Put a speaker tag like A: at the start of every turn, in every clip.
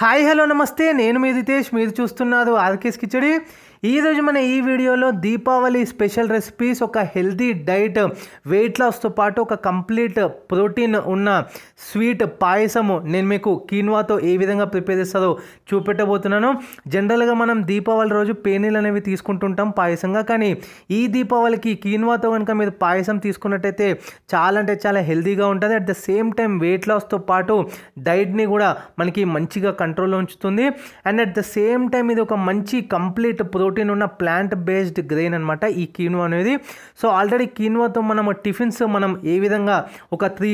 A: hi hello నమస్తే నేను మీ దితేష్ మీరు చూస్తున్నారు ఆర్కేస్ కిచడి ఈరోజు మన ఈ వీడియోలో దీపావళి స్పెషల్ రెసిపీస్ ఒక హెల్దీ డైట్ వెయిట్ లాస్తో పాటు ఒక కంప్లీట్ ప్రోటీన్ ఉన్న స్వీట్ పాయసము నేను మీకు కీన్వాతో ఏ విధంగా ప్రిపేర్ చేస్తారో చూపెట్టబోతున్నాను జనరల్గా మనం దీపావళి రోజు పేనీలు అనేవి తీసుకుంటుంటాం పాయసంగా కానీ ఈ దీపావళికి కీన్వాతో కనుక మీరు పాయసం తీసుకున్నట్టయితే చాలా అంటే చాలా హెల్దీగా ఉంటుంది at the same time weight లాస్తో పాటు డైట్ని కూడా మనకి మంచిగా కంట్రోల్లో ఉంచుతుంది and at the same time ఇది ఒక మంచి కంప్లీట్ ప్రోటీన్ ఉన్న ప్లాంట్ బేస్డ్ గ్రెయిన్ అనమాట ఈ కీన్వా అనేది సో ఆల్రెడీ కీన్వాతో మనం టిఫిన్స్ మనం ఏ విధంగా ఒక త్రీ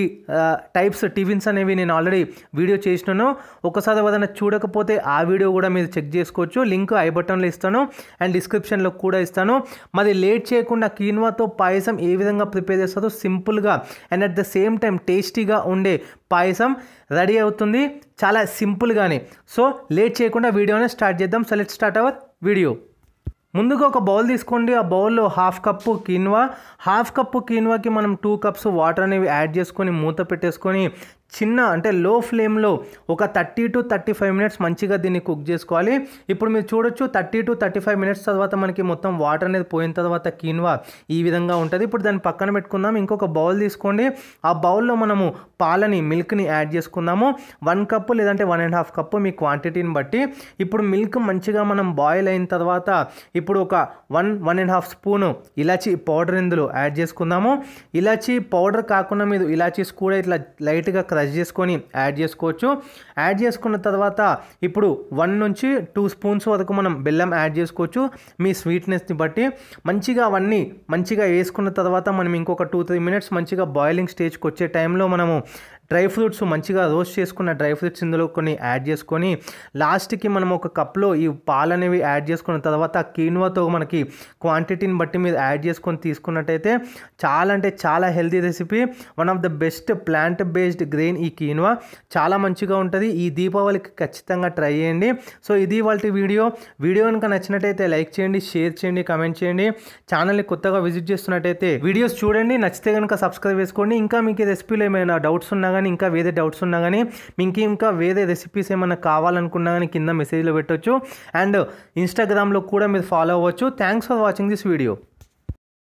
A: టైప్స్ టిఫిన్స్ అనేవి నేను ఆల్రెడీ వీడియో చేసినాను ఒకసారి ఏదైనా చూడకపోతే ఆ వీడియో కూడా మీరు చెక్ చేసుకోవచ్చు లింక్ ఐ బటన్లో ఇస్తాను అండ్ డిస్క్రిప్షన్లో కూడా ఇస్తాను మరి లేట్ చేయకుండా కీన్వాతో పాయసం ఏ విధంగా ప్రిపేర్ చేస్తారో సింపుల్గా and at the same time టేస్టీగా ఉండే పాయసం రెడీ అవుతుంది చాలా సింపుల్గానే సో లేట్ చేయకుండా వీడియోనే స్టార్ట్ చేద్దాం so let start our video ముందుగా ఒక బౌల్ తీసుకోండి ఆ బౌల్లో half cup quinoa half cup కిన్వాకి మనం టూ కప్స్ వాటర్ అనేవి యాడ్ చేసుకొని మూత పెట్టేసుకొని చిన్న అంటే లో ఫ్లేమ్లో ఒక thirty to thirty five minutes మంచిగా దీన్ని కుక్ చేసుకోవాలి ఇప్పుడు మీరు చూడొచ్చు thirty to thirty five minutes తర్వాత మనకి మొత్తం వాటర్ అనేది పోయిన తర్వాత కీన్వా ఈ విధంగా ఉంటుంది ఇప్పుడు దాన్ని పక్కన పెట్టుకుందాం ఇంకొక బౌల్ తీసుకోండి ఆ బౌల్లో మనము పాలని మిల్క్ని యాడ్ చేసుకుందాము వన్ కప్పు లేదంటే వన్ అండ్ హాఫ్ కప్పు మీ క్వాంటిటీని బట్టి ఇప్పుడు మిల్క్ మంచిగా మనం బాయిల్ అయిన తర్వాత ఇప్పుడు ఒక one one and half spoon ఇలాచీ పౌడర్ ఇందులో యాడ్ చేసుకుందాము ఇలాచీ పౌడర్ కాకుండా మీరు ఇలాచీస్ కూడా ఇట్లా లైట్గా ప్రెస్ చేసుకొని యాడ్ చేసుకోవచ్చు యాడ్ చేసుకున్న తర్వాత ఇప్పుడు వన్ నుంచి టూ స్పూన్స్ వరకు మనం బెల్లం యాడ్ చేసుకోవచ్చు మీ స్వీట్నెస్ని బట్టి మంచిగా అవన్నీ మంచిగా వేసుకున్న తర్వాత మనం ఇంకొక టూ త్రీ మినిట్స్ మంచిగా బాయిలింగ్ స్టేజ్కి వచ్చే టైంలో మనము డ్రై ఫ్రూట్స్ మంచిగా రోస్ట్ చేసుకున్న డ్రై ఫ్రూట్స్ ఇందులో కొన్ని యాడ్ చేసుకొని లాస్ట్కి మనం ఒక కప్లో ఈ పాలు అనేవి యాడ్ చేసుకున్న తర్వాత ఆ కీన్వాతో మనకి క్వాంటిటీని బట్టి మీరు యాడ్ చేసుకొని తీసుకున్నట్టయితే చాలా అంటే చాలా healthy recipe one of the best plant based grain ఈ కీన్వా చాలా మంచిగా ఉంటుంది ఈ దీపావళికి ఖచ్చితంగా ట్రై చేయండి సో ఇది వాళ్ళ వీడియో వీడియో కనుక నచ్చినట్టయితే లైక్ చేయండి షేర్ చేయండి కమెంట్ చేయండి ఛానల్ని కొత్తగా విజిట్ చేస్తున్నట్టయితే వీడియోస్ చూడండి నచ్చితే కనుక సబ్స్క్రైబ్ చేసుకోండి ఇంకా మీకు రెసిపీలు ఏమైనా డౌట్స్ ఉన్నా కానీ ఇంకా వేరే డౌట్స్ ఉన్నా కానీ మీకు ఇంకా వేరే రెసిపీస్ ఏమైనా కావాలనుకున్నా కానీ కింద మెసేజ్లో పెట్టొచ్చు అండ్ ఇన్స్టాగ్రామ్లో కూడా మీరు ఫాలో అవ్వచ్చు thanks for watching this video